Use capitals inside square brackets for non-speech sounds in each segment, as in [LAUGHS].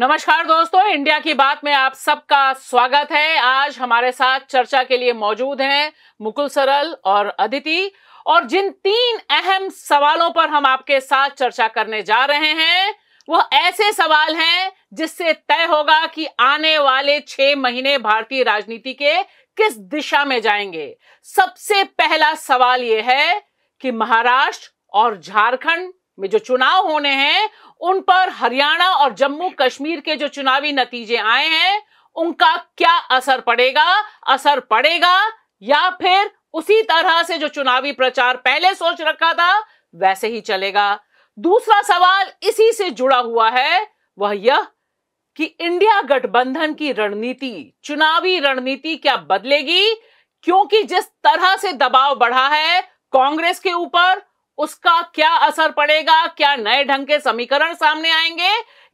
नमस्कार दोस्तों इंडिया की बात में आप सबका स्वागत है आज हमारे साथ चर्चा के लिए मौजूद हैं मुकुल सरल और अदिति और जिन तीन अहम सवालों पर हम आपके साथ चर्चा करने जा रहे हैं वह ऐसे सवाल हैं जिससे तय होगा कि आने वाले छह महीने भारतीय राजनीति के किस दिशा में जाएंगे सबसे पहला सवाल यह है कि महाराष्ट्र और झारखंड में जो चुनाव होने हैं उन पर हरियाणा और जम्मू कश्मीर के जो चुनावी नतीजे आए हैं उनका क्या असर पड़ेगा असर पड़ेगा या फिर उसी तरह से जो चुनावी प्रचार पहले सोच रखा था वैसे ही चलेगा दूसरा सवाल इसी से जुड़ा हुआ है वह यह कि इंडिया गठबंधन की रणनीति चुनावी रणनीति क्या बदलेगी क्योंकि जिस तरह से दबाव बढ़ा है कांग्रेस के ऊपर उसका क्या असर पड़ेगा क्या नए ढंग के समीकरण सामने आएंगे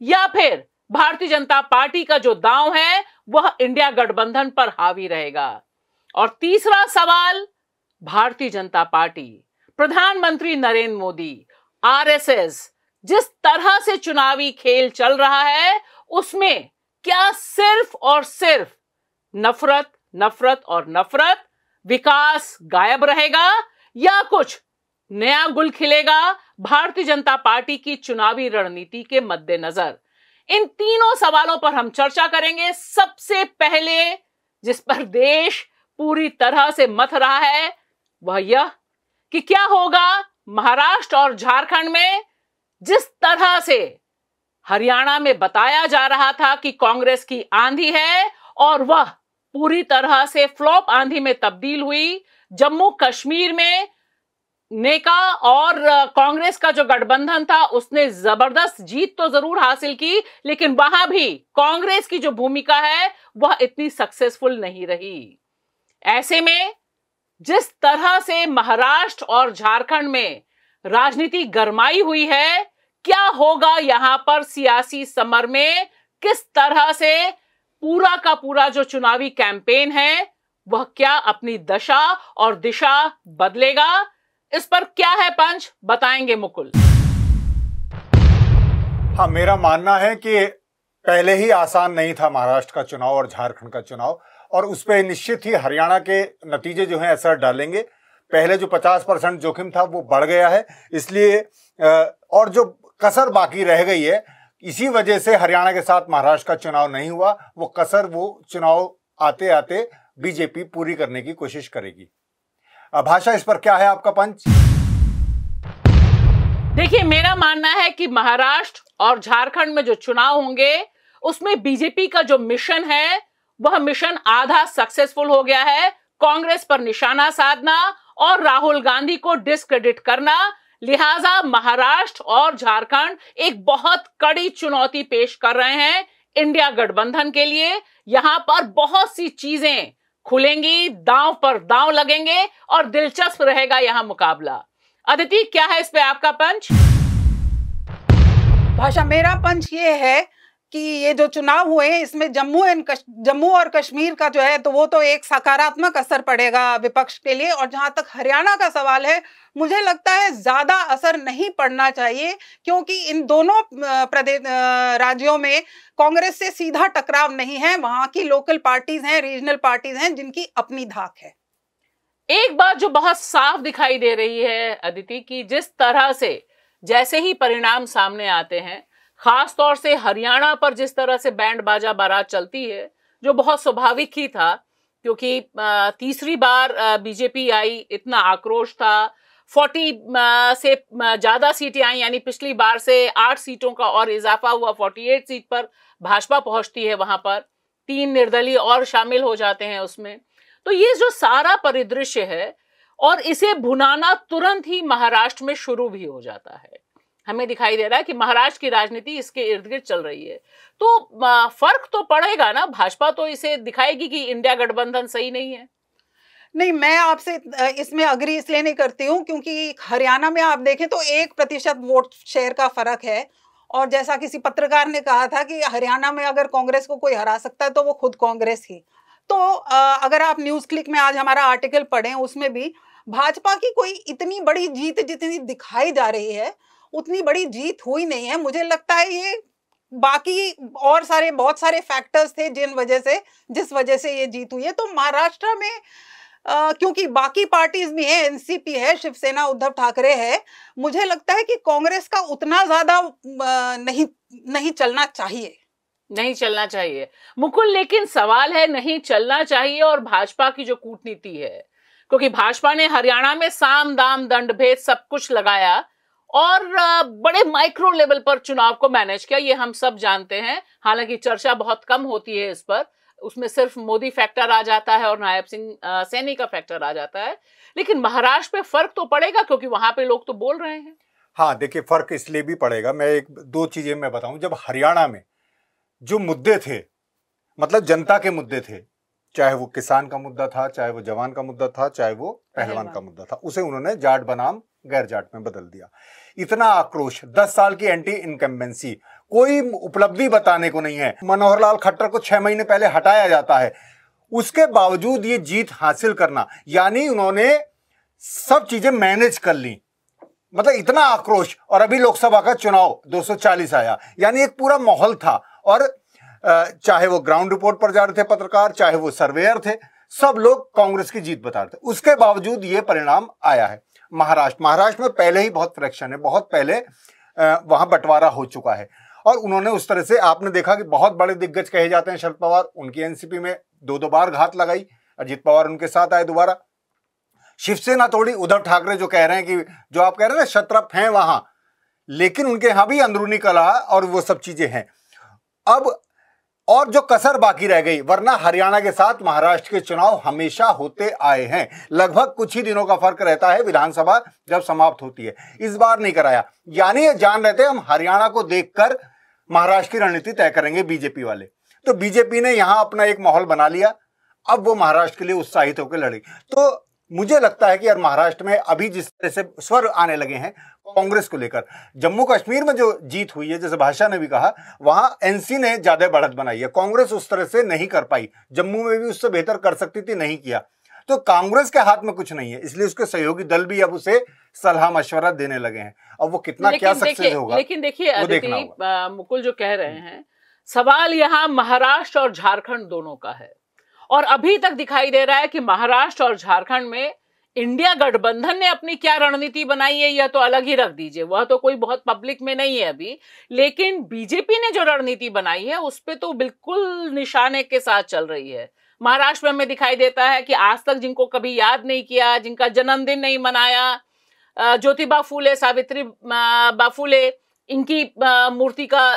या फिर भारतीय जनता पार्टी का जो दांव है वह इंडिया गठबंधन पर हावी रहेगा और तीसरा सवाल भारतीय जनता पार्टी प्रधानमंत्री नरेंद्र मोदी आरएसएस जिस तरह से चुनावी खेल चल रहा है उसमें क्या सिर्फ और सिर्फ नफरत नफरत और नफरत विकास गायब रहेगा या कुछ नया गुल खिलेगा भारतीय जनता पार्टी की चुनावी रणनीति के मद्देनजर इन तीनों सवालों पर हम चर्चा करेंगे सबसे पहले जिस पर देश पूरी तरह से मथ रहा है वह यह कि क्या होगा महाराष्ट्र और झारखंड में जिस तरह से हरियाणा में बताया जा रहा था कि कांग्रेस की आंधी है और वह पूरी तरह से फ्लॉप आंधी में तब्दील हुई जम्मू कश्मीर में नेका और कांग्रेस का जो गठबंधन था उसने जबरदस्त जीत तो जरूर हासिल की लेकिन वहां भी कांग्रेस की जो भूमिका है वह इतनी सक्सेसफुल नहीं रही ऐसे में जिस तरह से महाराष्ट्र और झारखंड में राजनीति गरमाई हुई है क्या होगा यहां पर सियासी समर में किस तरह से पूरा का पूरा जो चुनावी कैंपेन है वह क्या अपनी दशा और दिशा बदलेगा इस पर क्या है पंच बताएंगे मुकुल हाँ मेरा मानना है कि पहले ही आसान नहीं था महाराष्ट्र का चुनाव और झारखंड का चुनाव और उस पर निश्चित ही हरियाणा के नतीजे जो हैं असर डालेंगे पहले जो 50 परसेंट जोखिम था वो बढ़ गया है इसलिए और जो कसर बाकी रह गई है इसी वजह से हरियाणा के साथ महाराष्ट्र का चुनाव नहीं हुआ वो कसर वो चुनाव आते आते बीजेपी पूरी करने की कोशिश करेगी भाषा इस पर क्या है आपका पंच देखिए मेरा मानना है कि महाराष्ट्र और झारखंड में जो चुनाव होंगे उसमें बीजेपी का जो मिशन है वह मिशन आधा सक्सेसफुल हो गया है कांग्रेस पर निशाना साधना और राहुल गांधी को डिस्क्रेडिट करना लिहाजा महाराष्ट्र और झारखंड एक बहुत कड़ी चुनौती पेश कर रहे हैं इंडिया गठबंधन के लिए यहां पर बहुत सी चीजें खुलेंगी दांव पर दांव लगेंगे और दिलचस्प रहेगा यहां मुकाबला अदिति क्या है इस पे आपका पंच भाषा मेरा पंच ये है कि ये जो चुनाव हुए हैं इसमें जम्मू एंड जम्मू और कश्मीर का जो है तो वो तो एक सकारात्मक असर पड़ेगा विपक्ष के लिए और जहां तक हरियाणा का सवाल है मुझे लगता है ज्यादा असर नहीं पड़ना चाहिए क्योंकि इन दोनों प्रदेश राज्यों में कांग्रेस से सीधा टकराव नहीं है वहां की लोकल पार्टीज हैं रीजनल पार्टीज हैं जिनकी अपनी धाक है एक बात जो बहुत साफ दिखाई दे रही है अदिति की जिस तरह से जैसे ही परिणाम सामने आते हैं खास तौर से हरियाणा पर जिस तरह से बैंड बाजा बारात चलती है जो बहुत स्वाभाविक ही था क्योंकि तीसरी बार बीजेपी आई इतना आक्रोश था 40 से ज़्यादा सीटें आई यानी पिछली बार से आठ सीटों का और इजाफा हुआ 48 सीट पर भाजपा पहुंचती है वहां पर तीन निर्दलीय और शामिल हो जाते हैं उसमें तो ये जो सारा परिदृश्य है और इसे भुनाना तुरंत ही महाराष्ट्र में शुरू भी हो जाता है हमें दिखाई दे रहा है कि महाराष्ट्र की राजनीति इसके इर्द गिर्द चल रही है तो फर्क तो पड़ेगा ना भाजपा तो इसे दिखाएगी कि इंडिया गठबंधन सही नहीं है नहीं मैं आपसे इसमें अग्री इसलिए नहीं करती हूँ क्योंकि हरियाणा में आप देखें तो एक प्रतिशत वोट शेयर का फर्क है और जैसा किसी पत्रकार ने कहा था कि हरियाणा में अगर कांग्रेस को कोई हरा सकता है तो वो खुद कांग्रेस ही तो अगर आप न्यूज क्लिक में आज हमारा आर्टिकल पढ़ें उसमें भी भाजपा की कोई इतनी बड़ी जीत जितनी दिखाई जा रही है उतनी बड़ी जीत हुई नहीं है मुझे लगता है ये बाकी और सारे बहुत सारे फैक्टर्स थे जिन वजह से जिस वजह से ये जीत हुई है तो महाराष्ट्र में आ, क्योंकि बाकी पार्टीज भी हैं एनसीपी है शिवसेना उद्धव ठाकरे है मुझे लगता है कि कांग्रेस का उतना ज्यादा नहीं नहीं चलना चाहिए नहीं चलना चाहिए मुकुल लेकिन सवाल है नहीं चलना चाहिए और भाजपा की जो कूटनीति है क्योंकि भाजपा ने हरियाणा में साम दाम दंड भेद सब कुछ लगाया और बड़े माइक्रो लेवल पर चुनाव को मैनेज किया ये हम सब जानते हैं हालांकि चर्चा बहुत कम होती है इस पर उसमें सिर्फ मोदी फैक्टर आ जाता है और नायब सिंह सैनी का फैक्टर आ जाता है लेकिन महाराष्ट्र पे फर्क तो पड़ेगा क्योंकि वहां पे लोग तो बोल रहे हैं हाँ देखिए फर्क इसलिए भी पड़ेगा मैं एक दो चीजें मैं बताऊं जब हरियाणा में जो मुद्दे थे मतलब जनता के मुद्दे थे चाहे वो किसान का मुद्दा था चाहे वो जवान का मुद्दा था चाहे वो पहलवान का मुद्दा था उसे उन्होंने जाट बनाम जाट में बदल दिया इतना आक्रोश दस साल की एंटी इनकम्बेंसी कोई उपलब्धि बताने को नहीं है मनोहर लाल खट्टर को छह महीने पहले हटाया जाता है उसके बावजूद ये जीत हासिल करना यानी उन्होंने सब चीजें मैनेज कर ली मतलब इतना आक्रोश और अभी लोकसभा का चुनाव 240 आया यानी एक पूरा माहौल था और चाहे वो ग्राउंड रिपोर्ट पर जा रहे थे पत्रकार चाहे वो सर्वेयर थे सब लोग कांग्रेस की जीत बता रहे थे उसके बावजूद ये परिणाम आया है महाराष्ट्र महाराष्ट्र में पहले ही बहुत फ्रैक्शन है बहुत पहले वहां बंटवारा हो चुका है और उन्होंने उस तरह से आपने देखा कि बहुत बड़े दिग्गज कहे जाते हैं शरद पवार उनकी एनसीपी में दो दो बार घात लगाई अजीत पवार उनके साथ आए दोबारा शिवसेना थोड़ी उद्धव ठाकरे जो कह रहे हैं कि जो आप कह रहे हैं ना शत्रफ हैं वहां लेकिन उनके यहां भी अंदरूनी कला और वो सब चीज़ें हैं अब और जो कसर बाकी रह गई वरना हरियाणा के साथ महाराष्ट्र के चुनाव हमेशा होते आए हैं लगभग कुछ ही दिनों का फर्क रहता है विधानसभा जब समाप्त होती है इस बार नहीं कराया यानी ये जान रहे थे हम हरियाणा को देखकर महाराष्ट्र की रणनीति तय करेंगे बीजेपी वाले तो बीजेपी ने यहां अपना एक माहौल बना लिया अब वो महाराष्ट्र के लिए उत्साहित होकर लड़ी तो मुझे लगता है कि यार महाराष्ट्र में अभी जिस तरह से स्वर आने लगे हैं कांग्रेस को लेकर जम्मू कश्मीर में जो जीत हुई है जैसे भाषा ने भी कहा वहां एनसी ने ज्यादा बढ़त बनाई है कांग्रेस उस तरह से नहीं कर पाई जम्मू में भी उससे बेहतर कर सकती थी नहीं किया तो कांग्रेस के हाथ में कुछ नहीं है इसलिए उसके सहयोगी दल भी अब उसे सलाह मशवरा देने लगे हैं अब वो कितना क्या सक्सेस होगा लेकिन देखिए मुकुल जो कह रहे हैं सवाल यहाँ महाराष्ट्र और झारखंड दोनों का है और अभी तक दिखाई दे रहा है कि महाराष्ट्र और झारखंड में इंडिया गठबंधन ने अपनी क्या रणनीति बनाई है यह तो अलग ही रख दीजिए वह तो कोई बहुत पब्लिक में नहीं है अभी लेकिन बीजेपी ने जो रणनीति बनाई है उस पर तो बिल्कुल निशाने के साथ चल रही है महाराष्ट्र में हमें दिखाई देता है कि आज तक जिनको कभी याद नहीं किया जिनका जन्मदिन नहीं मनाया ज्योतिबा फूले सावित्री बा फूले इनकी मूर्ति का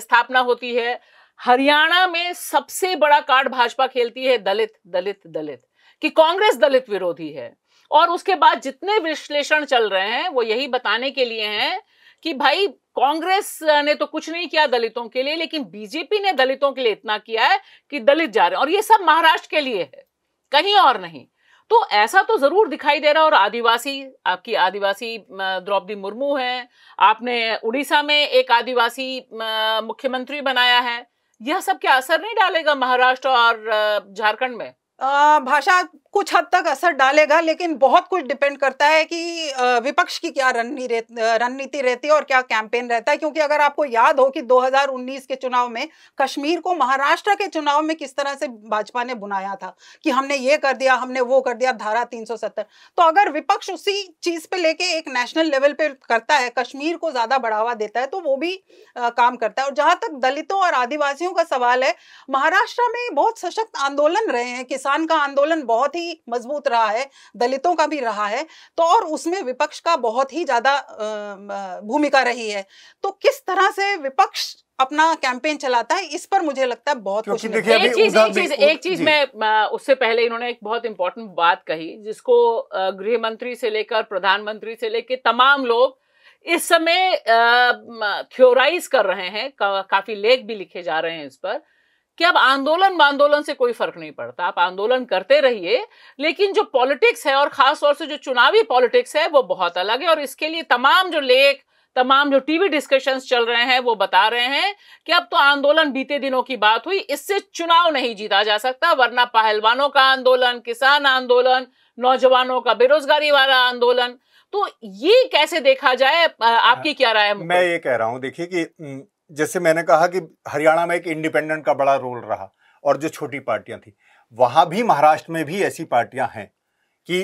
स्थापना होती है हरियाणा में सबसे बड़ा कार्ड भाजपा खेलती है दलित दलित दलित कि कांग्रेस दलित विरोधी है और उसके बाद जितने विश्लेषण चल रहे हैं वो यही बताने के लिए हैं कि भाई कांग्रेस ने तो कुछ नहीं किया दलितों के लिए लेकिन बीजेपी ने दलितों के लिए इतना किया है कि दलित जा रहे हैं और ये सब महाराष्ट्र के लिए है कहीं और नहीं तो ऐसा तो जरूर दिखाई दे रहा है और आदिवासी आपकी आदिवासी द्रौपदी मुर्मू है आपने उड़ीसा में एक आदिवासी मुख्यमंत्री बनाया है यह सब क्या असर नहीं डालेगा महाराष्ट्र और झारखंड में भाषा कुछ हद तक असर डालेगा लेकिन बहुत कुछ डिपेंड करता है कि विपक्ष की क्या रणनीति रहती है और क्या कैंपेन रहता है क्योंकि अगर आपको याद हो कि 2019 के चुनाव में कश्मीर को महाराष्ट्र के चुनाव में किस तरह से भाजपा ने बुनाया था कि हमने ये कर दिया हमने वो कर दिया धारा 370 तो अगर विपक्ष उसी चीज पे लेके एक नेशनल लेवल पे करता है कश्मीर को ज्यादा बढ़ावा देता है तो वो भी आ, काम करता है और जहां तक दलितों और आदिवासियों का सवाल है महाराष्ट्र में बहुत सशक्त आंदोलन रहे हैं किसान का आंदोलन बहुत ही ही मजबूत रहा है दलितों का भी रहा है तो और उसमें विपक्ष का बहुत ही ज्यादा भूमिका रही है तो किस तरह से विपक्ष अपना कैंपेन चलाता है इस पर मुझे लगता है बहुत कुछ एक चीज एक चीज एक चीज मैं उससे पहले इन्होंने एक बहुत इंपॉर्टेंट बात कही जिसको गृह मंत्री से लेकर प्रधानमंत्री से लेकर तमाम लोग इस समय थ्योराइज कर रहे हैं का, काफी लेख भी लिखे जा रहे हैं इस पर कि अब आंदोलन बांदोलन से कोई फर्क नहीं पड़ता आप आंदोलन करते रहिए लेकिन जो पॉलिटिक्स है और खास तौर से जो चुनावी पॉलिटिक्स है वो बहुत अलग है और इसके लिए तमाम जो लेख तमाम जो टीवी डिस्कशंस चल रहे हैं वो बता रहे हैं कि अब तो आंदोलन बीते दिनों की बात हुई इससे चुनाव नहीं जीता जा सकता वरना पहलवानों का आंदोलन किसान आंदोलन नौजवानों का बेरोजगारी वाला आंदोलन तो ये कैसे देखा जाए आपकी हाँ। क्या राय है मैं ये कह रहा हूं देखिए कि जैसे मैंने कहा कि हरियाणा में एक इंडिपेंडेंट का बड़ा रोल रहा और जो छोटी पार्टियां थी वहां भी महाराष्ट्र में भी ऐसी पार्टियां हैं कि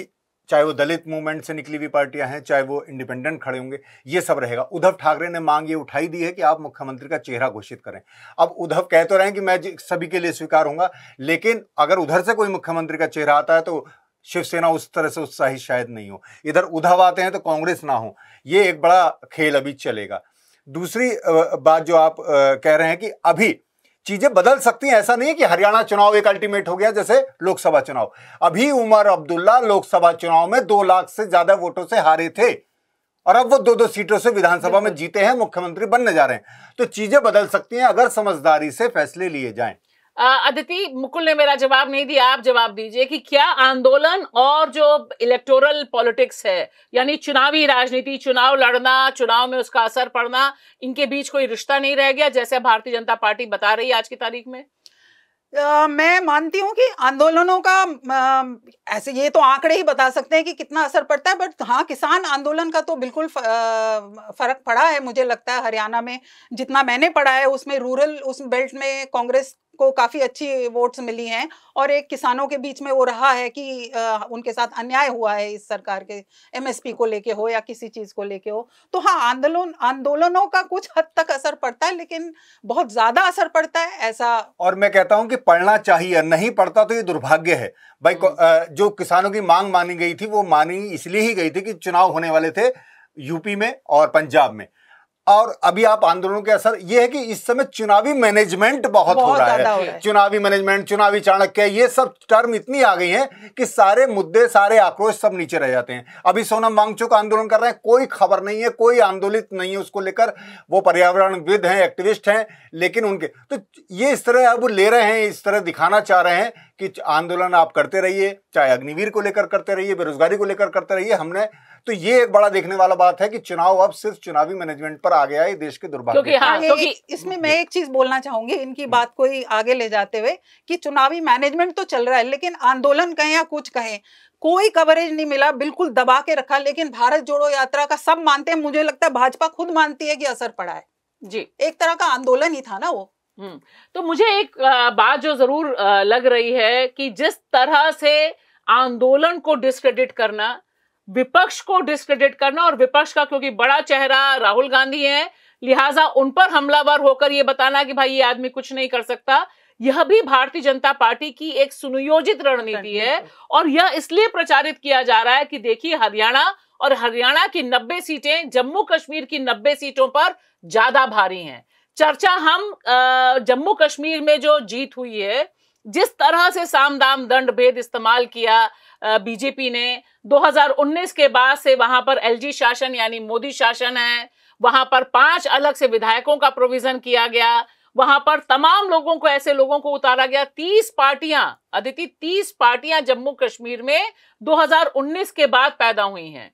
चाहे वो दलित मूवमेंट से निकली हुई पार्टियां हैं चाहे वो इंडिपेंडेंट खड़े होंगे ये सब रहेगा उद्धव ठाकरे ने मांग ये उठाई दी है कि आप मुख्यमंत्री का चेहरा घोषित करें अब उद्धव कह तो रहे हैं कि मैं सभी के लिए स्वीकार हूंगा लेकिन अगर उधर से कोई मुख्यमंत्री का चेहरा आता है तो शिवसेना उस तरह से उत्साहित शायद नहीं हो इधर उद्धव आते हैं तो कांग्रेस ना हो ये एक बड़ा खेल अभी चलेगा दूसरी बात जो आप कह रहे हैं कि अभी चीजें बदल सकती हैं ऐसा नहीं है कि हरियाणा चुनाव एक अल्टीमेट हो गया जैसे लोकसभा चुनाव अभी उमर अब्दुल्ला लोकसभा चुनाव में दो लाख से ज्यादा वोटों से हारे थे और अब वो दो दो सीटों से विधानसभा में जीते हैं मुख्यमंत्री बनने जा रहे हैं तो चीजें बदल सकती हैं अगर समझदारी से फैसले लिए जाएं अदिति मुकुल ने मेरा जवाब नहीं दिया आप जवाब दीजिए कि क्या आंदोलन और जो इलेक्टोरल पॉलिटिक्स है यानी चुनावी राजनीति चुनाव लड़ना चुनाव में उसका असर पड़ना इनके बीच कोई रिश्ता नहीं रह गया जैसे भारतीय जनता पार्टी बता रही है आज की तारीख में Uh, मैं मानती हूँ कि आंदोलनों का uh, ऐसे ये तो आंकड़े ही बता सकते हैं कि कितना असर पड़ता है बट हाँ किसान आंदोलन का तो बिल्कुल फर्क पड़ा है मुझे लगता है हरियाणा में जितना मैंने पढ़ा है उसमें रूरल उस बेल्ट में कांग्रेस को काफ़ी अच्छी वोट्स मिली हैं और एक किसानों के बीच में वो रहा है कि आ, उनके साथ अन्याय हुआ है इस सरकार के एमएसपी को लेके हो या किसी चीज़ को लेके हो तो हाँ आंदोलन आंदोलनों का कुछ हद तक असर पड़ता है लेकिन बहुत ज़्यादा असर पड़ता है ऐसा और मैं कहता हूँ कि पढ़ना चाहिए नहीं पढ़ता तो ये दुर्भाग्य है भाई हम्म। जो किसानों की मांग मानी गई थी वो मानी इसलिए ही गई थी कि चुनाव होने वाले थे यूपी में और पंजाब में और अभी आप आंदोलनों के असर ये है कि इस समय चुनावी मैनेजमेंट बहुत, बहुत हो रहा है, है। चुनावी मैनेजमेंट चुनावी चाणक्य ये सब टर्म इतनी आ गई है कि सारे मुद्दे सारे आक्रोश सब नीचे रह जाते हैं अभी सोनम वांगचुक आंदोलन कर रहे हैं कोई खबर नहीं है कोई आंदोलित नहीं है उसको लेकर वो पर्यावरणविद हैं एक्टिविस्ट हैं लेकिन उनके तो ये इस तरह अब ले रहे हैं इस तरह दिखाना चाह रहे हैं कि आंदोलन आप करते रहिए चाहे अग्निवीर को लेकर करते रहिए बेरोजगारी को लेकर करते रहिए हमने तो ये एक बड़ा देखने वाला बात है कि चुनाव अब सिर्फ चुनावी मैनेजमेंट पर आ गया है देश के दुर्भाग्य क्योंकि हाँ, क्योंकि इसमें मैं एक चीज बोलना चाहूंगी इनकी हम्म। बात को ही आगे ले जाते हुए कि चुनावी मैनेजमेंट तो चल रहा है लेकिन आंदोलन कहें या कुछ कहें कोई कवरेज नहीं मिला बिल्कुल दबा के रखा लेकिन भारत जोड़ो यात्रा का सब मानते हैं मुझे लगता है भाजपा खुद मानती है कि असर पड़ा है जी एक तरह का आंदोलन ही था ना वो हम्म, तो मुझे एक बात जो जरूर लग रही है कि जिस तरह से आंदोलन को डिस्क्रेडिट करना विपक्ष को डिस्क्रेडिट करना और विपक्ष का क्योंकि बड़ा चेहरा राहुल गांधी है लिहाजा उन पर हमलावर होकर यह बताना कि भाई ये आदमी कुछ नहीं कर सकता यह भी भारतीय जनता पार्टी की एक सुनियोजित रणनीति है और यह इसलिए प्रचारित किया जा रहा है कि देखिए हरियाणा और हरियाणा की 90 सीटें जम्मू कश्मीर की 90 सीटों पर ज्यादा भारी हैं चर्चा हम जम्मू कश्मीर में जो जीत हुई है जिस तरह से साम दाम दंड भेद इस्तेमाल किया बीजेपी ने 2019 के बाद से वहां पर एलजी शासन यानी मोदी शासन है वहां पर पांच अलग से विधायकों का प्रोविजन किया गया वहां पर तमाम लोगों को ऐसे लोगों को उतारा गया तीस पार्टियां अदिति तीस पार्टियां जम्मू कश्मीर में 2019 के बाद पैदा हुई हैं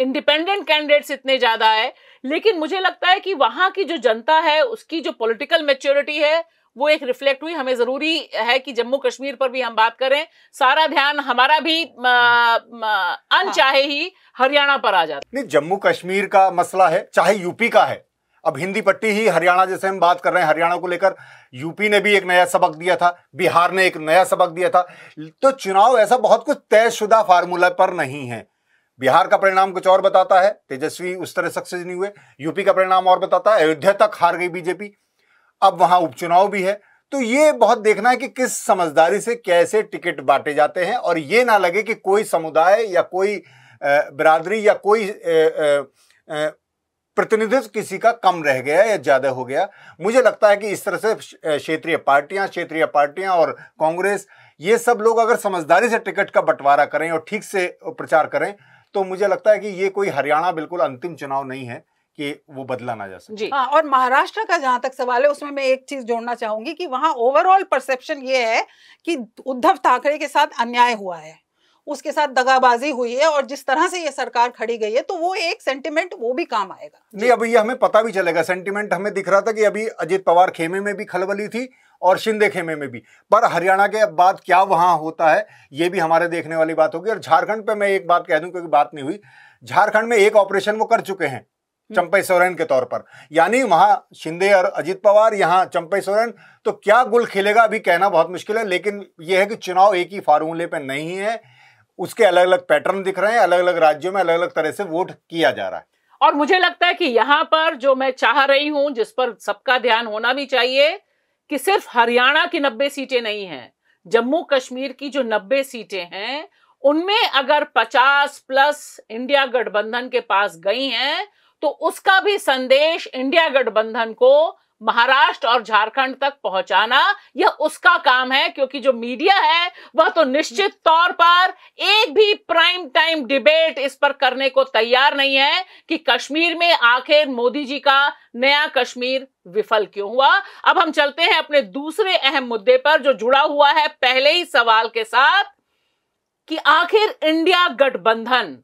इंडिपेंडेंट कैंडिडेट्स इतने ज्यादा है लेकिन मुझे लगता है कि वहां की जो जनता है उसकी जो पॉलिटिकल मेच्योरिटी है वो एक रिफ्लेक्ट हुई हमें ज़रूरी है कि जम्मू कश्मीर पर भी हम बात करें सारा ध्यान हमारा भी अनचाहे हाँ। ही हरियाणा पर आ जाता नहीं जम्मू कश्मीर का मसला है चाहे यूपी का है अब हिंदी पट्टी ही हरियाणा जैसे हम बात कर रहे हैं हरियाणा को लेकर यूपी ने भी एक नया सबक दिया था बिहार ने एक नया सबक दिया था तो चुनाव ऐसा बहुत कुछ तयशुदा फार्मूला पर नहीं है बिहार का परिणाम कुछ और बताता है तेजस्वी उस तरह सक्सेस नहीं हुए यूपी का परिणाम और बताता है अयोध्या तक हार गई बीजेपी अब वहां उपचुनाव भी है तो ये बहुत देखना है कि किस समझदारी से कैसे टिकट बांटे जाते हैं और ये ना लगे कि कोई समुदाय या कोई बिरादरी या कोई प्रतिनिधित्व किसी का कम रह गया या ज़्यादा हो गया मुझे लगता है कि इस तरह से क्षेत्रीय पार्टियां क्षेत्रीय पार्टियां और कांग्रेस ये सब लोग अगर समझदारी से टिकट का बंटवारा करें और ठीक से प्रचार करें तो मुझे लगता है कि ये कोई हरियाणा बिल्कुल अंतिम चुनाव नहीं है कि वो बदला ना जा सके जी हाँ और महाराष्ट्र का जहां तक सवाल है उसमें मैं एक चीज जोड़ना चाहूंगी कि वहां ओवरऑल परसेप्शन ये है कि उद्धव ठाकरे के साथ अन्याय हुआ है उसके साथ दगाबाजी हुई है और जिस तरह से ये सरकार खड़ी गई है तो वो एक सेंटिमेंट वो भी काम आएगा नहीं अभी ये हमें पता भी चलेगा सेंटिमेंट हमें दिख रहा था कि अभी अजित पवार खेमे में भी खलबली थी और शिंदे खेमे में भी पर हरियाणा के अब बात क्या वहां होता है ये भी हमारे देखने वाली बात होगी और झारखंड पर मैं एक बात कह दूं क्योंकि बात नहीं हुई झारखंड में एक ऑपरेशन वो कर चुके हैं चंपे सोरेन के तौर पर यानी वहां शिंदे और अजीत पवार यहाँ चंपे सोरेन तो क्या गुल खेलेगा अभी कहना बहुत मुश्किल है लेकिन यह है कि चुनाव एक ही फार्मूले पर नहीं है उसके अलग अलग पैटर्न दिख रहे हैं अलग अलग राज्यों में अलग अलग तरह से वोट किया जा रहा है और मुझे लगता है कि यहां पर जो मैं चाह रही हूं जिस पर सबका ध्यान होना भी चाहिए कि सिर्फ हरियाणा की नब्बे सीटें नहीं हैं जम्मू कश्मीर की जो नब्बे सीटें हैं उनमें अगर 50 प्लस इंडिया गठबंधन के पास गई हैं तो उसका भी संदेश इंडिया गठबंधन को महाराष्ट्र और झारखंड तक पहुंचाना यह उसका काम है क्योंकि जो मीडिया है वह तो निश्चित तौर पर एक भी प्राइम टाइम डिबेट इस पर करने को तैयार नहीं है कि कश्मीर में आखिर मोदी जी का नया कश्मीर विफल क्यों हुआ अब हम चलते हैं अपने दूसरे अहम मुद्दे पर जो जुड़ा हुआ है पहले ही सवाल के साथ कि आखिर इंडिया गठबंधन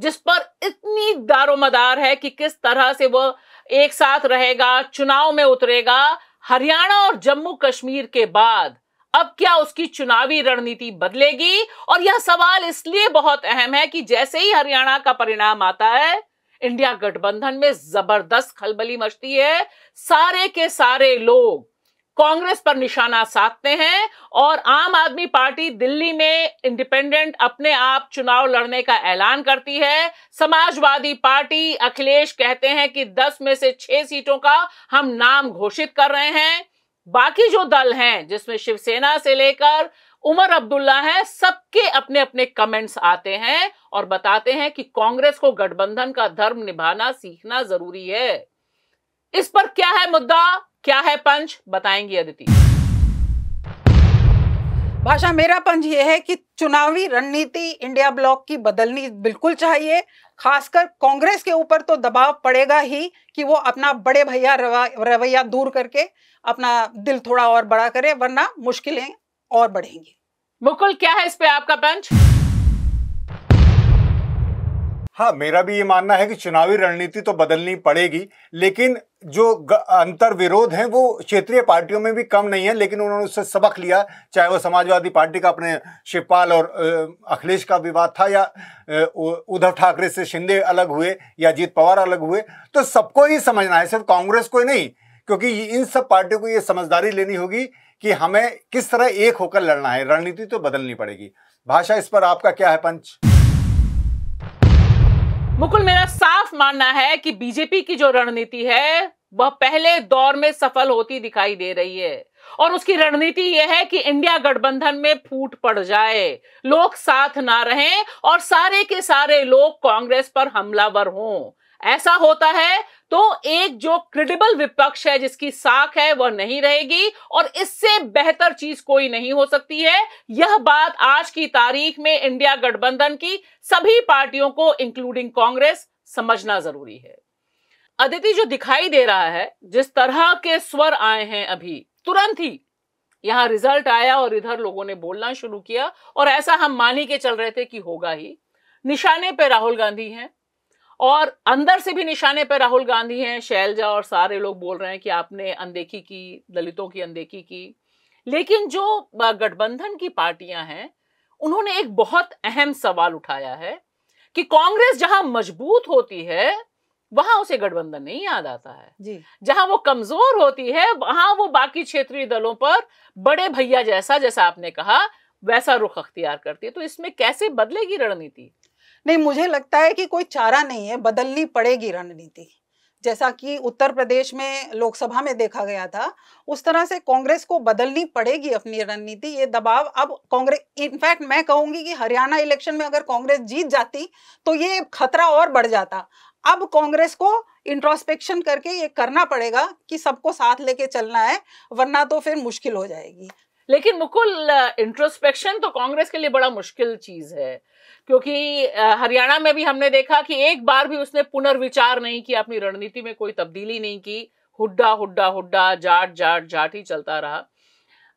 जिस पर इतनी दारोमदार है कि किस तरह से वह एक साथ रहेगा चुनाव में उतरेगा हरियाणा और जम्मू कश्मीर के बाद अब क्या उसकी चुनावी रणनीति बदलेगी और यह सवाल इसलिए बहुत अहम है कि जैसे ही हरियाणा का परिणाम आता है इंडिया गठबंधन में जबरदस्त खलबली मचती है सारे के सारे लोग कांग्रेस पर निशाना साधते हैं और आम आदमी पार्टी दिल्ली में इंडिपेंडेंट अपने आप चुनाव लड़ने का ऐलान करती है समाजवादी पार्टी अखिलेश कहते हैं कि 10 में से 6 सीटों का हम नाम घोषित कर रहे हैं बाकी जो दल हैं जिसमें शिवसेना से लेकर उमर अब्दुल्ला है सबके अपने अपने कमेंट्स आते हैं और बताते हैं कि कांग्रेस को गठबंधन का धर्म निभाना सीखना जरूरी है इस पर क्या है मुद्दा क्या है पंच बताएंगी अदिति भाषा मेरा पंच यह है कि चुनावी रणनीति इंडिया ब्लॉक की बदलनी बिल्कुल चाहिए खासकर कांग्रेस के ऊपर तो दबाव पड़ेगा ही कि वो अपना बड़े भैया रवैया दूर करके अपना दिल थोड़ा और बड़ा करे वरना मुश्किलें और बढ़ेंगी मुकुल क्या है इस पे आपका पंच हाँ मेरा भी ये मानना है कि चुनावी रणनीति तो बदलनी पड़ेगी लेकिन जो अंतर विरोध है वो क्षेत्रीय पार्टियों में भी कम नहीं है लेकिन उन्होंने उससे सबक लिया चाहे वो समाजवादी पार्टी का अपने शिवपाल और अखिलेश का विवाद था या उद्धव ठाकरे से शिंदे अलग हुए या अजीत पवार अलग हुए तो सबको ही समझना है सिर्फ कांग्रेस को ही नहीं क्योंकि इन सब पार्टियों को ये समझदारी लेनी होगी कि हमें किस तरह एक होकर लड़ना है रणनीति तो बदलनी पड़ेगी भाषा इस पर आपका क्या है पंच मुकुल मेरा साफ मानना है कि बीजेपी की जो रणनीति है वह पहले दौर में सफल होती दिखाई दे रही है और उसकी रणनीति यह है कि इंडिया गठबंधन में फूट पड़ जाए लोग साथ ना रहें और सारे के सारे लोग कांग्रेस पर हमलावर हों ऐसा होता है तो एक जो क्रेडिबल विपक्ष है जिसकी साख है वह नहीं रहेगी और इससे बेहतर चीज कोई नहीं हो सकती है यह बात आज की तारीख में इंडिया गठबंधन की सभी पार्टियों को इंक्लूडिंग कांग्रेस समझना जरूरी है अदिति जो दिखाई दे रहा है जिस तरह के स्वर आए हैं अभी तुरंत ही यहां रिजल्ट आया और इधर लोगों ने बोलना शुरू किया और ऐसा हम मान ही के चल रहे थे कि होगा ही निशाने पे राहुल गांधी हैं और अंदर से भी निशाने पर राहुल गांधी हैं शैलजा और सारे लोग बोल रहे हैं कि आपने अनदेखी की दलितों की अनदेखी की लेकिन जो गठबंधन की पार्टियां हैं उन्होंने एक बहुत अहम सवाल उठाया है कि कांग्रेस जहां मजबूत होती है वहां उसे गठबंधन नहीं याद आता है जी जहां वो कमजोर होती है वहां वो बाकी क्षेत्रीय दलों पर बड़े भैया जैसा जैसा आपने कहा वैसा रुख अख्तियार करती है तो इसमें कैसे बदलेगी रणनीति नहीं मुझे लगता है कि कोई चारा नहीं है बदलनी पड़ेगी रणनीति जैसा कि उत्तर प्रदेश में लोकसभा में देखा गया था उस तरह से कांग्रेस को बदलनी पड़ेगी अपनी रणनीति ये दबाव अब कांग्रेस इनफैक्ट मैं कहूंगी कि हरियाणा इलेक्शन में अगर कांग्रेस जीत जाती तो ये खतरा और बढ़ जाता अब कांग्रेस को इंट्रोस्पेक्शन करके ये करना पड़ेगा कि सबको साथ लेके चलना है वरना तो फिर मुश्किल हो जाएगी लेकिन मुकुल इंट्रोस्पेक्शन तो कांग्रेस के लिए बड़ा मुश्किल चीज है क्योंकि हरियाणा में भी हमने देखा कि एक बार भी उसने पुनर्विचार नहीं किया अपनी रणनीति में कोई तब्दीली नहीं की हुड्डा हुड्डा हुड्डा जाट जाट जाट ही चलता रहा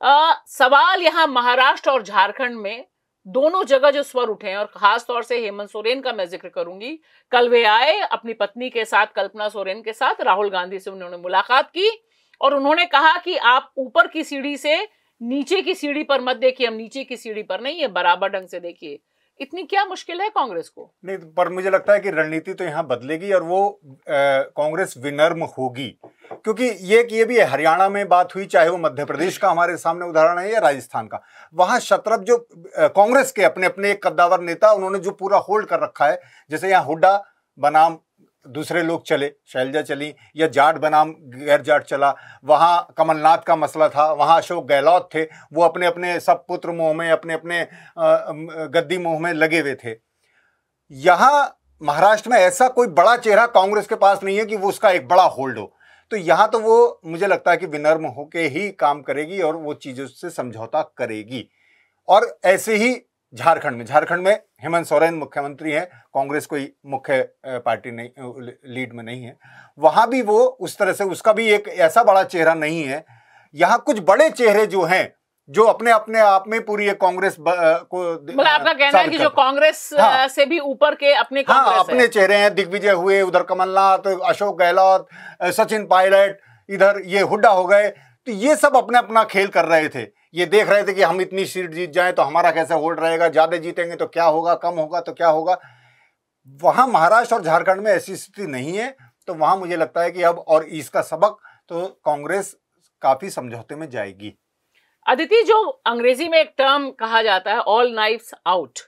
आ, सवाल यहाँ महाराष्ट्र और झारखंड में दोनों जगह जो स्वर उठे हैं और खास तौर से हेमंत सोरेन का मैं जिक्र करूंगी कल वे आए अपनी पत्नी के साथ कल्पना सोरेन के साथ राहुल गांधी से उन्होंने मुलाकात की और उन्होंने कहा कि आप ऊपर की सीढ़ी से नीचे की सीढ़ी पर मत देखिए हम नीचे की सीढ़ी पर नहीं है बराबर ढंग से देखिए इतनी क्या मुश्किल है कांग्रेस को नहीं तो पर मुझे लगता है कि रणनीति तो यहाँ बदलेगी और वो कांग्रेस विनर्म होगी क्योंकि ये कि ये भी है हरियाणा में बात हुई चाहे वो मध्य प्रदेश का हमारे सामने उदाहरण है या राजस्थान का वहां शतरफ जो कांग्रेस के अपने अपने एक कद्दावर नेता उन्होंने जो पूरा होल्ड कर रखा है जैसे यहाँ हुड्डा बनाम दूसरे लोग चले शैलजा चली या जाट बनाम गैर जाट चला वहाँ कमलनाथ का मसला था वहाँ अशोक गहलोत थे वो अपने अपने सब पुत्र मुँह में अपने अपने गद्दी मोह में लगे हुए थे यहाँ महाराष्ट्र में ऐसा कोई बड़ा चेहरा कांग्रेस के पास नहीं है कि वो उसका एक बड़ा होल्ड हो तो यहाँ तो वो मुझे लगता है कि विनर्म होके ही काम करेगी और वो चीज़ों से समझौता करेगी और ऐसे ही झारखंड में झारखंड में हेमंत सोरेन मुख्यमंत्री हैं कांग्रेस कोई मुख्य पार्टी नहीं लीड में नहीं है वहाँ भी वो उस तरह से उसका भी एक ऐसा बड़ा चेहरा नहीं है यहाँ कुछ बड़े चेहरे जो हैं जो अपने अपने आप में पूरी एक कांग्रेस को मतलब आपका कहना है कि जो कांग्रेस हाँ, से भी ऊपर के अपने हाँ अपने है। चेहरे हैं दिग्विजय हुए उधर कमलनाथ अशोक गहलोत सचिन पायलट इधर ये हुड्डा हो गए तो ये सब अपना अपना खेल कर रहे थे ये देख रहे थे कि हम इतनी सीट जीत जाएं तो हमारा कैसे होल्ड रहेगा ज़्यादा जीतेंगे तो क्या होगा कम होगा तो क्या होगा वहां महाराष्ट्र और झारखंड में ऐसी स्थिति नहीं है तो वहां मुझे लगता है कि अब और इसका सबक तो कांग्रेस काफ़ी समझौते में जाएगी अदिति जो अंग्रेजी में एक टर्म कहा जाता है ऑल नाइफ्स आउट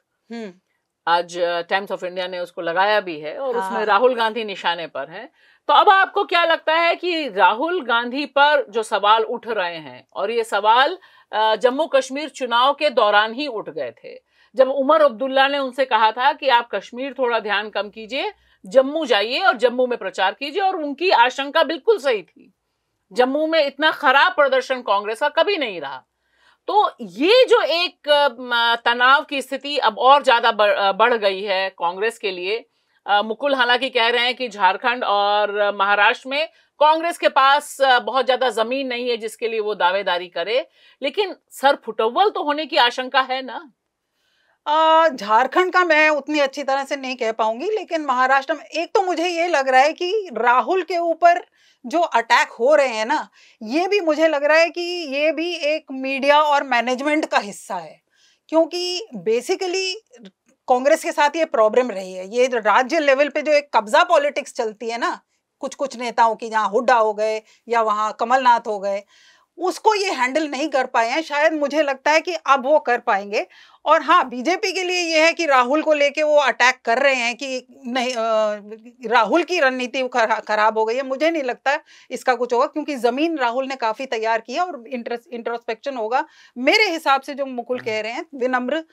आज टाइम्स ऑफ इंडिया ने उसको लगाया भी है और हाँ। उसमें राहुल गांधी निशाने पर हैं तो अब आपको क्या लगता है कि राहुल गांधी पर जो सवाल उठ रहे हैं और ये सवाल जम्मू कश्मीर चुनाव के दौरान ही उठ गए थे जब उमर अब्दुल्ला ने उनसे कहा था कि आप कश्मीर थोड़ा ध्यान कम कीजिए जम्मू जाइए और जम्मू में प्रचार कीजिए और उनकी आशंका बिल्कुल सही थी जम्मू में इतना खराब प्रदर्शन कांग्रेस का कभी नहीं रहा तो ये जो एक तनाव की स्थिति अब और ज्यादा बढ़ गई है कांग्रेस के लिए मुकुल हालांकि कह रहे हैं कि झारखंड और महाराष्ट्र में कांग्रेस के पास बहुत ज्यादा जमीन नहीं है जिसके लिए वो दावेदारी करे लेकिन सर फुटव्वल तो होने की आशंका है ना झारखंड का मैं उतनी अच्छी तरह से नहीं कह पाऊंगी लेकिन महाराष्ट्र में एक तो मुझे ये लग रहा है कि राहुल के ऊपर जो अटैक हो रहे हैं ना ये भी मुझे लग रहा है कि ये भी एक मीडिया और मैनेजमेंट का हिस्सा है क्योंकि बेसिकली कांग्रेस के साथ ये प्रॉब्लम रही है ये राज्य लेवल पे जो एक कब्जा पॉलिटिक्स चलती है ना कुछ कुछ नेताओं की जहाँ हुड्डा हो गए या वहाँ कमलनाथ हो गए उसको ये हैंडल नहीं कर पाए हैं शायद मुझे लगता है कि अब वो कर पाएंगे और हाँ बीजेपी के लिए ये है कि राहुल को लेके वो अटैक कर रहे हैं कि नहीं आ, राहुल की रणनीति खराब हो गई है मुझे नहीं लगता इसका कुछ होगा क्योंकि ज़मीन राहुल ने काफ़ी तैयार किया और इंटर इंट्रोस्पेक्शन होगा मेरे हिसाब से जो मुकुल हम्म। कह रहे हैं विनम्र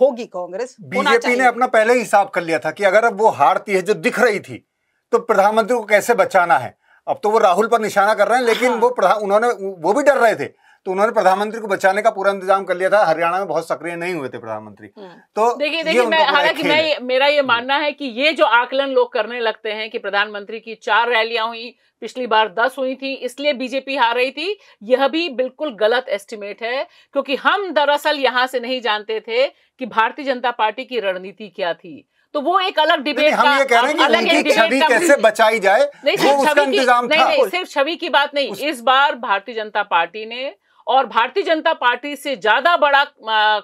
होगी कांग्रेस बीजेपी ने अपना पहले ही हिसाब कर लिया था कि अगर अब वो हारती है जो दिख रही थी तो प्रधानमंत्री को कैसे बचाना है अब तो वो राहुल पर निशाना कर रहे हैं लेकिन हाँ। वो उन्होंने वो भी डर रहे थे तो उन्होंने प्रधानमंत्री को बचाने का पूरा इंतजाम कर लिया था हरियाणा में बहुत सक्रिय नहीं हुए थे प्रधानमंत्री हम्म। तो देखिए देखिए हालांकि मैं मेरा ये मानना है कि ये जो आकलन लोग करने लगते हैं कि प्रधानमंत्री की चार रैलियां हुई पिछली बार दस हुई थी इसलिए बीजेपी हार रही थी यह भी बिल्कुल गलत एस्टिमेट है क्योंकि हम दरअसल यहाँ से नहीं जानते थे कि भारतीय जनता पार्टी की रणनीति क्या थी तो वो एक अलग डिबेट हम ये कह रहे हैं कि छवि कैसे बचाई जाए नहीं नहीं, नहीं सिर्फ छवि की बात नहीं इस बार भारतीय जनता पार्टी ने और भारतीय जनता पार्टी से ज्यादा बड़ा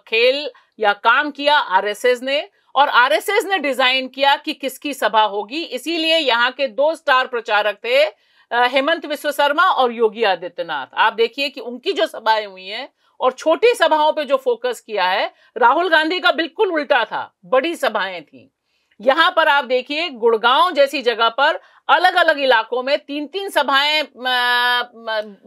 खेल या काम किया आरएसएस ने और आरएसएस ने डिजाइन किया कि किसकी सभा होगी इसीलिए यहाँ के दो स्टार प्रचारक थे हेमंत विश्व शर्मा और योगी आदित्यनाथ आप देखिए कि उनकी जो सभाएं हुई हैं और छोटी सभाओं पे जो फोकस किया है राहुल गांधी का बिल्कुल उल्टा था बड़ी सभाएं थी यहां पर आप देखिए गुड़गांव जैसी जगह पर अलग अलग इलाकों में तीन तीन सभाएं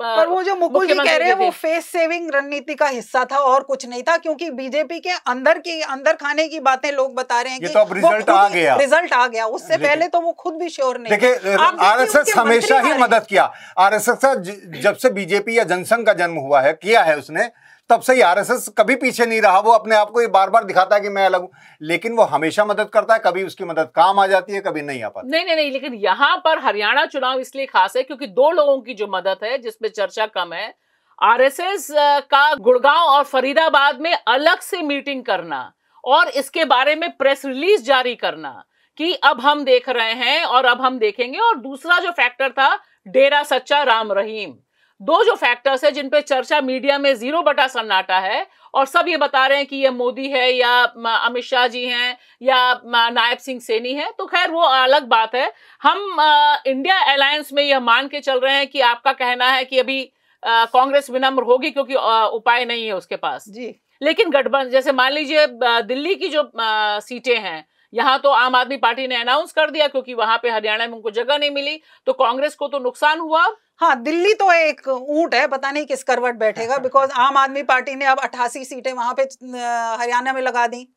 पर वो जो मुकुल जी कह रहे हैं वो फेस सेविंग रणनीति का हिस्सा था और कुछ नहीं था क्योंकि बीजेपी के अंदर की अंदर खाने की बातें लोग बता रहे हैं कि तो रिजल्ट आ गया रिजल्ट आ गया उससे पहले तो वो खुद भी श्योर नहीं देखिए आरएसएस हमेशा ही मदद किया एस जब से बीजेपी या जनसंघ का जन्म हुआ है किया है उसने तब से ही आरएसएस कभी पीछे नहीं रहा वो अपने आप को ये बार बार दिखाता है कि मैं अलग हूँ लेकिन वो हमेशा मदद करता है कभी उसकी मदद काम आ जाती है कभी नहीं आ पाती नहीं नहीं नहीं लेकिन यहाँ पर हरियाणा चुनाव इसलिए खास है क्योंकि दो लोगों की जो मदद है जिसपे चर्चा कम है आरएसएस का गुड़गांव और फरीदाबाद में अलग से मीटिंग करना और इसके बारे में प्रेस रिलीज जारी करना कि अब हम देख रहे हैं और अब हम देखेंगे और दूसरा जो फैक्टर था डेरा सच्चा राम रहीम दो जो फैक्टर्स है जिन पे चर्चा मीडिया में जीरो बटा सन्नाटा है और सब ये बता रहे हैं कि ये मोदी है या अमित शाह जी हैं या नायब सिंह सेनी है तो खैर वो अलग बात है हम आ, इंडिया अलायंस में यह मान के चल रहे हैं कि आपका कहना है कि अभी कांग्रेस विनम्र होगी क्योंकि उपाय नहीं है उसके पास जी लेकिन गठबंधन जैसे मान लीजिए दिल्ली की जो सीटें हैं यहाँ तो आम आदमी पार्टी ने अनाउंस कर दिया क्योंकि वहां पे हरियाणा में उनको जगह नहीं मिली तो कांग्रेस को तो नुकसान हुआ हाँ दिल्ली तो एक ऊंट है पता नहीं किस करवट बैठेगा बिकॉज [LAUGHS] आम आदमी पार्टी ने अब अट्ठासी सीटें वहां पे हरियाणा में लगा दी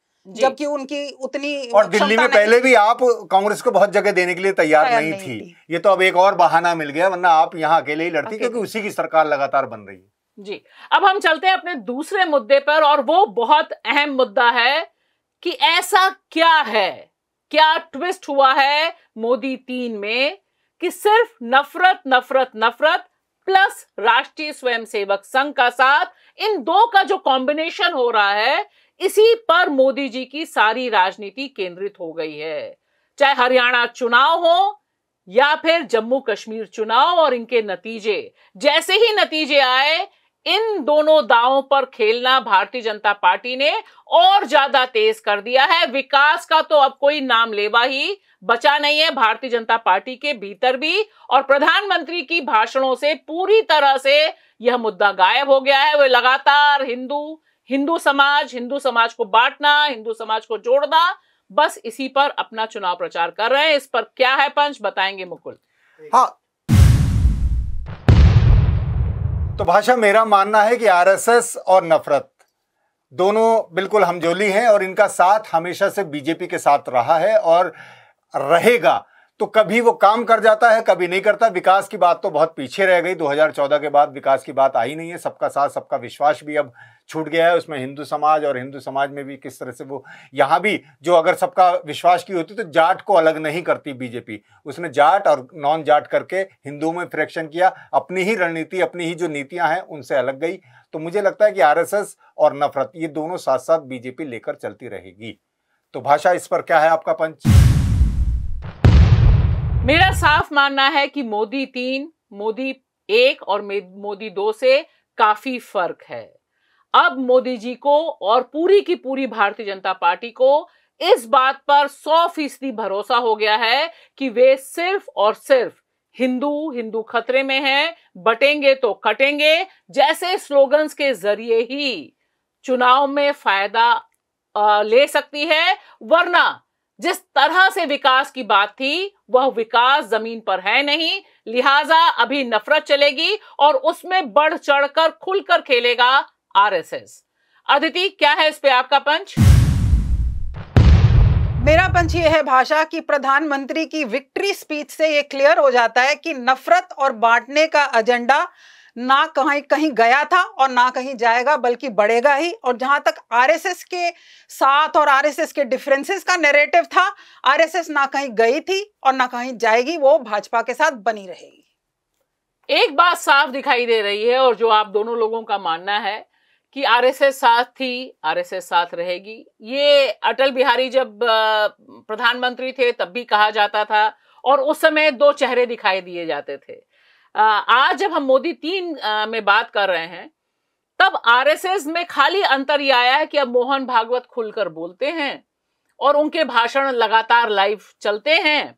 जबकि उनकी उतनी और दिल्ली में पहले भी आप कांग्रेस को बहुत जगह देने के लिए तैयार नहीं, नहीं थी।, थी ये तो अब एक और बहाना मिल गया वरना आप यहाँ अकेले ही लड़ती क्योंकि उसी की सरकार लगातार बन रही है जी अब हम चलते हैं अपने दूसरे मुद्दे पर और वो बहुत अहम मुद्दा है कि ऐसा क्या है क्या ट्विस्ट हुआ है मोदी तीन में कि सिर्फ नफरत नफरत नफरत प्लस राष्ट्रीय स्वयंसेवक संघ का साथ इन दो का जो कॉम्बिनेशन हो रहा है इसी पर मोदी जी की सारी राजनीति केंद्रित हो गई है चाहे हरियाणा चुनाव हो या फिर जम्मू कश्मीर चुनाव और इनके नतीजे जैसे ही नतीजे आए इन दोनों दावों पर खेलना भारतीय जनता पार्टी ने और ज्यादा तेज कर दिया है विकास का तो अब कोई नाम लेवा ही बचा नहीं है भारतीय जनता पार्टी के भीतर भी और प्रधानमंत्री की भाषणों से पूरी तरह से यह मुद्दा गायब हो गया है वे लगातार हिंदू हिंदू समाज हिंदू समाज को बांटना हिंदू समाज को जोड़ना बस इसी पर अपना चुनाव प्रचार कर रहे हैं इस पर क्या है पंच बताएंगे मुकुल हाँ तो भाषा मेरा मानना है कि आरएसएस और नफरत दोनों बिल्कुल हमजोली हैं और इनका साथ हमेशा से बीजेपी के साथ रहा है और रहेगा तो कभी वो काम कर जाता है कभी नहीं करता विकास की बात तो बहुत पीछे रह गई 2014 के बाद विकास की बात आई नहीं है सबका साथ सबका विश्वास भी अब छूट गया है उसमें हिंदू समाज और हिंदू समाज में भी किस तरह से वो यहाँ भी जो अगर सबका विश्वास की होती तो जाट को अलग नहीं करती बीजेपी उसने जाट और नॉन जाट करके हिंदुओं में फ्रैक्शन किया अपनी ही रणनीति अपनी ही जो नीतियाँ हैं उनसे अलग गई तो मुझे लगता है कि आर और नफरत ये दोनों साथ साथ बीजेपी लेकर चलती रहेगी तो भाषा इस पर क्या है आपका पंच मेरा साफ मानना है कि मोदी तीन मोदी एक और मोदी दो से काफी फर्क है अब मोदी जी को और पूरी की पूरी भारतीय जनता पार्टी को इस बात पर सौ फीसदी भरोसा हो गया है कि वे सिर्फ और सिर्फ हिंदू हिंदू खतरे में है बटेंगे तो कटेंगे जैसे स्लोगन्स के जरिए ही चुनाव में फायदा ले सकती है वरना जिस तरह से विकास की बात थी वह विकास जमीन पर है नहीं लिहाजा अभी नफरत चलेगी और उसमें बढ़ चढ़कर खुलकर खेलेगा आरएसएस अदिति क्या है इस पे आपका पंच मेरा पंच यह है भाषा कि प्रधानमंत्री की विक्ट्री स्पीच से यह क्लियर हो जाता है कि नफरत और बांटने का एजेंडा ना कहीं कहीं गया था और ना कहीं जाएगा बल्कि बढ़ेगा ही और जहां तक आरएसएस के साथ और आरएसएस के डिफरेंसेस का नैरेटिव था आरएसएस ना कहीं गई थी और ना कहीं जाएगी वो भाजपा के साथ बनी रहेगी एक बात साफ दिखाई दे रही है और जो आप दोनों लोगों का मानना है कि आरएसएस साथ थी आरएसएस साथ रहेगी ये अटल बिहारी जब प्रधानमंत्री थे तब भी कहा जाता था और उस समय दो चेहरे दिखाई दिए जाते थे आज जब हम मोदी तीन में बात कर रहे हैं तब आरएसएस में खाली अंतर यह आया है कि अब मोहन भागवत खुलकर बोलते हैं और उनके भाषण लगातार लाइव चलते हैं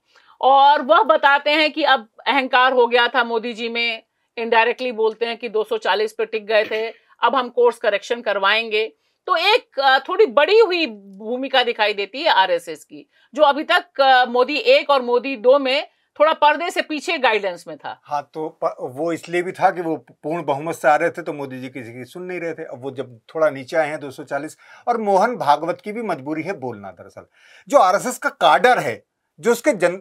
और वह बताते हैं कि अब अहंकार हो गया था मोदी जी में इनडायरेक्टली बोलते हैं कि 240 पे टिक गए थे अब हम कोर्स करेक्शन करवाएंगे तो एक थोड़ी बड़ी हुई भूमिका दिखाई देती है आरएसएस की जो अभी तक मोदी एक और मोदी दो में थोड़ा पर्दे से पीछे गाइडेंस में था हाँ तो वो इसलिए भी था कि वो पूर्ण बहुमत से आ रहे थे तो मोदी जी किसी की सुन नहीं रहे थे अब वो जब थोड़ा नीचे आए हैं 240 और मोहन भागवत की भी मजबूरी है बोलना दरअसल जो आरएसएस का काडर है जो उसके जन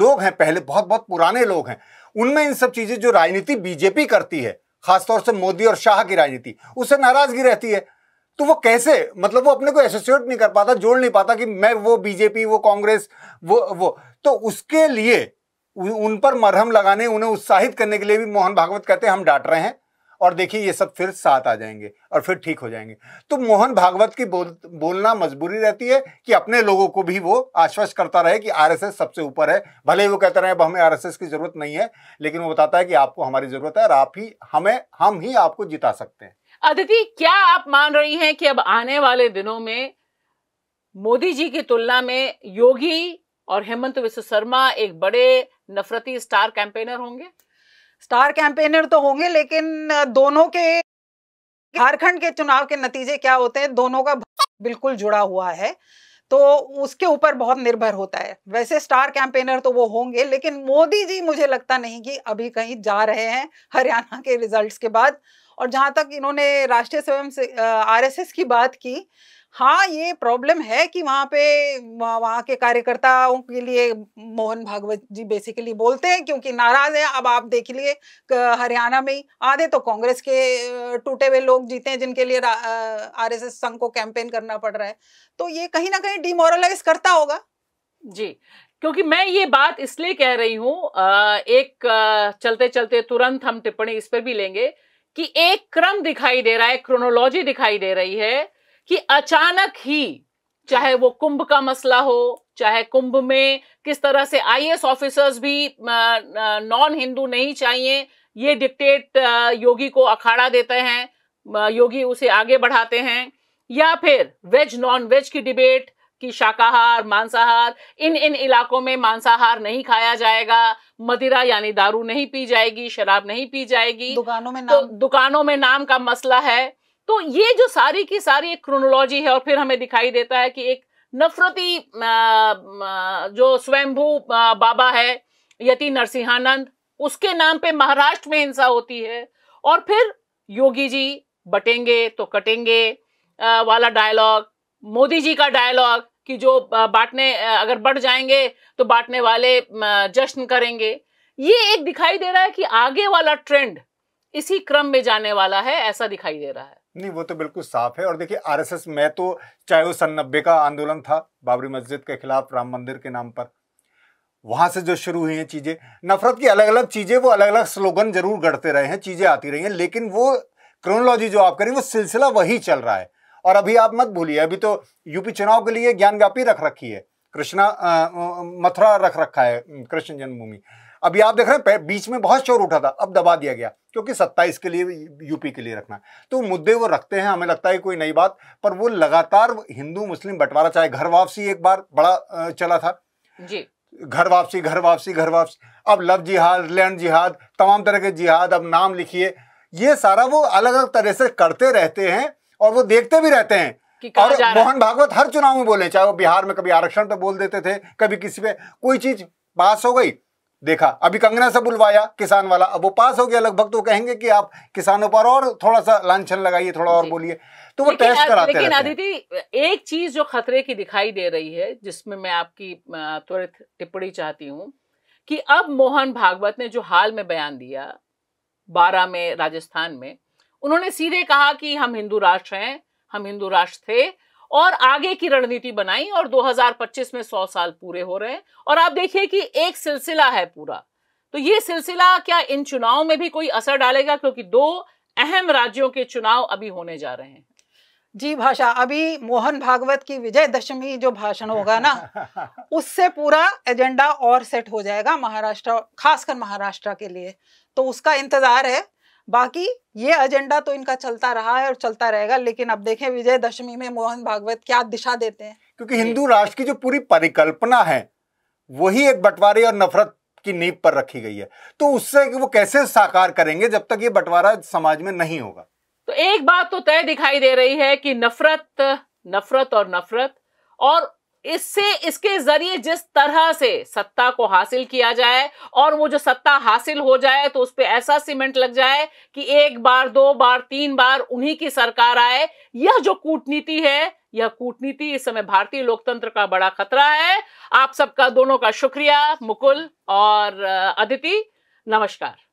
लोग हैं पहले बहुत बहुत पुराने लोग हैं उनमें इन सब चीज़ें जो राजनीति बीजेपी करती है खासतौर से मोदी और शाह की राजनीति उससे नाराजगी रहती है तो वो कैसे मतलब वो अपने को एसोसिएट नहीं कर पाता जोड़ नहीं पाता कि मैं वो बीजेपी वो कांग्रेस वो वो तो उसके लिए उन पर मरहम लगाने उन्हें उत्साहित करने के लिए भी मोहन भागवत कहते हैं हम डांट रहे हैं और देखिए ये सब फिर साथ आ जाएंगे और फिर ठीक हो जाएंगे तो मोहन भागवत की बोल बोलना मजबूरी रहती है कि अपने लोगों को भी वो आश्वस्त करता रहे कि आरएसएस सबसे ऊपर है भले ही वो कहते रहे अब हमें आरएसएस की ज़रूरत नहीं है लेकिन वो बताता है कि आपको हमारी ज़रूरत है और आप ही हमें हम ही आपको जिता सकते हैं अदिति क्या आप मान रही हैं कि अब आने वाले दिनों में मोदी जी की तुलना में योगी और हेमंत विश्व शर्मा एक बड़े नफरती स्टार कैंपेनर होंगे स्टार कैंपेनर तो होंगे लेकिन दोनों के झारखंड के चुनाव के नतीजे क्या होते हैं दोनों का बिल्कुल जुड़ा हुआ है तो उसके ऊपर बहुत निर्भर होता है वैसे स्टार कैंपेनर तो वो होंगे लेकिन मोदी जी मुझे लगता नहीं कि अभी कहीं जा रहे हैं हरियाणा के रिजल्ट्स के बाद और जहां तक इन्होंने राष्ट्रीय स्वयं से आरएसएस की बात की हाँ ये प्रॉब्लम है कि वहाँ पे वहाँ के कार्यकर्ताओं के लिए मोहन भागवत जी बेसिकली बोलते हैं क्योंकि नाराज है अब आप देख लिए हरियाणा में ही आधे तो कांग्रेस के टूटे हुए लोग जीते हैं जिनके लिए आरएसएस संघ को कैंपेन करना पड़ रहा है तो ये कहीं ना कहीं डिमोरलाइज करता होगा जी क्योंकि मैं ये बात इसलिए कह रही हूँ एक चलते चलते तुरंत हम टिप्पणी इस पर भी लेंगे कि एक क्रम दिखाई दे रहा है क्रोनोलॉजी दिखाई दे रही है कि अचानक ही चाहे वो कुंभ का मसला हो चाहे कुंभ में किस तरह से आईएएस ऑफिसर्स भी नॉन हिंदू नहीं चाहिए ये डिक्टेट योगी को अखाड़ा देते हैं योगी उसे आगे बढ़ाते हैं या फिर वेज नॉन वेज की डिबेट कि शाकाहार मांसाहार इन इन इलाकों में मांसाहार नहीं खाया जाएगा मदिरा यानी दारू नहीं पी जाएगी शराब नहीं पी जाएगी दुकानों में तो नाम तो दुकानों में नाम का मसला है तो ये जो सारी की सारी एक क्रोनोलॉजी है और फिर हमें दिखाई देता है कि एक नफरती जो स्वयंभू बाबा है यति नरसिंहानंद उसके नाम पे महाराष्ट्र में हिंसा होती है और फिर योगी जी बटेंगे तो कटेंगे वाला डायलॉग मोदी जी का डायलॉग कि जो बांटने अगर बढ़ जाएंगे तो बांटने वाले जश्न करेंगे ये एक दिखाई दे रहा है कि आगे वाला ट्रेंड इसी क्रम में जाने वाला है ऐसा दिखाई दे रहा है नहीं वो तो बिल्कुल साफ है और देखिए आरएसएस में तो चाहे वो सन नब्बे का आंदोलन था बाबरी मस्जिद के खिलाफ राम मंदिर के नाम पर वहां से जो शुरू हुई हैं चीज़ें नफरत की अलग अलग चीज़ें वो अलग अलग स्लोगन जरूर गढ़ते रहे हैं चीज़ें आती रही हैं लेकिन वो क्रोनोलॉजी जो आप करें वो सिलसिला वही चल रहा है और अभी आप मत भूलिए अभी तो यूपी चुनाव के लिए ज्ञानव्यापी रख रखी है कृष्णा मथुरा रख रखा है कृष्ण जन्मभूमि अभी आप देख रहे हैं बीच में बहुत शोर उठा था अब दबा दिया गया क्योंकि सत्ताईस के लिए यूपी के लिए रखना तो मुद्दे वो रखते हैं हमें लगता है कोई नई बात पर वो लगातार हिंदू मुस्लिम बंटवारा चाहे घर वापसी एक बार बड़ा चला था जी घर वापसी घर वापसी घर वापसी अब लव जिहाद लैंड जिहाद तमाम तरह के जिहाद अब नाम लिखिए ये सारा वो अलग अलग तरह से करते रहते हैं और वो देखते भी रहते हैं और मोहन भागवत हर चुनाव में बोले चाहे वो बिहार में कभी आरक्षण पे बोल देते थे कभी किसी पे कोई चीज पास हो गई देखा अभी कंगना से बुलवाया किसान वाला अब वो पास हो गया लगभग तो कहेंगे कि आप किसानों पर और थोड़ा सा लांछन लगाइए थोड़ा और बोलिए तो वो टेस्ट कराते लेकिन अदिति एक चीज जो खतरे की दिखाई दे रही है जिसमें मैं आपकी त्वरित टिप्पणी चाहती हूँ कि अब मोहन भागवत ने जो हाल में बयान दिया बारह में राजस्थान में उन्होंने सीधे कहा कि हम हिंदू राष्ट्र हैं हम हिंदू राष्ट्र थे और आगे की रणनीति बनाई और 2025 में 100 साल पूरे हो रहे हैं और आप देखिए कि एक सिलसिला है पूरा तो ये सिलसिला क्या इन चुनाव में भी कोई असर डालेगा क्योंकि दो अहम राज्यों के चुनाव अभी होने जा रहे हैं जी भाषा अभी मोहन भागवत की विजयदशमी जो भाषण होगा ना [LAUGHS] उससे पूरा एजेंडा और सेट हो जाएगा महाराष्ट्र खासकर महाराष्ट्र के लिए तो उसका इंतजार है बाकी ये एजेंडा तो इनका चलता रहा है और चलता रहेगा लेकिन अब देखें विजय दशमी में मोहन भागवत क्या दिशा देते हैं क्योंकि हिंदू राष्ट्र की जो पूरी परिकल्पना है वही एक बंटवारे और नफरत की नींव पर रखी गई है तो उससे वो कैसे साकार करेंगे जब तक ये बंटवारा समाज में नहीं होगा तो एक बात तो तय दिखाई दे रही है कि नफरत नफरत और नफरत और इससे इसके जरिए जिस तरह से सत्ता को हासिल किया जाए और वो जो सत्ता हासिल हो जाए तो उस पर ऐसा सीमेंट लग जाए कि एक बार दो बार तीन बार उन्हीं की सरकार आए यह जो कूटनीति है यह कूटनीति इस समय भारतीय लोकतंत्र का बड़ा खतरा है आप सबका दोनों का शुक्रिया मुकुल और अदिति नमस्कार